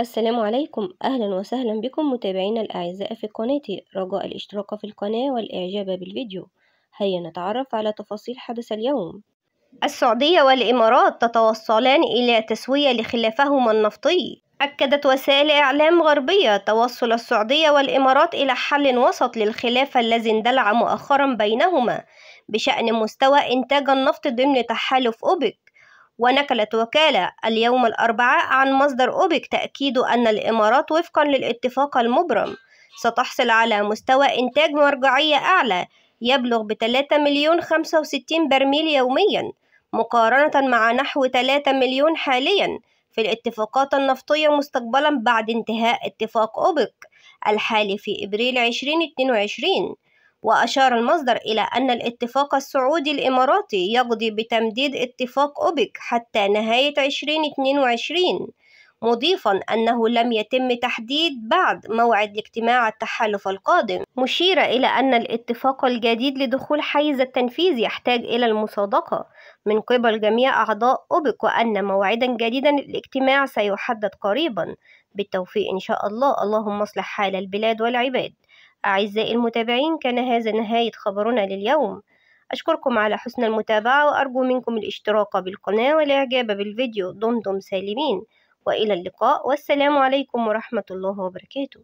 السلام عليكم أهلا وسهلا بكم متابعينا الأعزاء في قناتي رجاء الاشتراك في القناة والإعجاب بالفيديو هيا نتعرف على تفاصيل حدث اليوم السعودية والإمارات تتوصلان إلى تسوية لخلافهما النفطي أكدت وسائل إعلام غربية توصل السعودية والإمارات إلى حل وسط للخلاف الذي اندلع مؤخرا بينهما بشأن مستوى إنتاج النفط ضمن تحالف أوبك ونقلت وكالة اليوم الأربعاء عن مصدر أوبك تأكيد أن الإمارات وفقا للاتفاق المبرم ستحصل على مستوى إنتاج مرجعية أعلى يبلغ بثلاثة مليون خمسة وستين برميل يوميا مقارنة مع نحو ثلاثة مليون حاليا في الاتفاقات النفطية مستقبلا بعد انتهاء اتفاق أوبك الحالي في إبريل 2022 وأشار المصدر إلى أن الاتفاق السعودي الإماراتي يقضي بتمديد اتفاق أوبك حتى نهاية 2022 مضيفا أنه لم يتم تحديد بعد موعد اجتماع التحالف القادم مشيرة إلى أن الاتفاق الجديد لدخول حيز التنفيذ يحتاج إلى المصادقة من قبل جميع أعضاء أوبك وأن موعدا جديدا للاجتماع سيحدد قريبا بالتوفيق إن شاء الله اللهم اصلح حال البلاد والعباد أعزائي المتابعين كان هذا نهاية خبرنا لليوم أشكركم على حسن المتابعة وأرجو منكم الاشتراك بالقناة والإعجاب بالفيديو دمتم سالمين وإلى اللقاء والسلام عليكم ورحمة الله وبركاته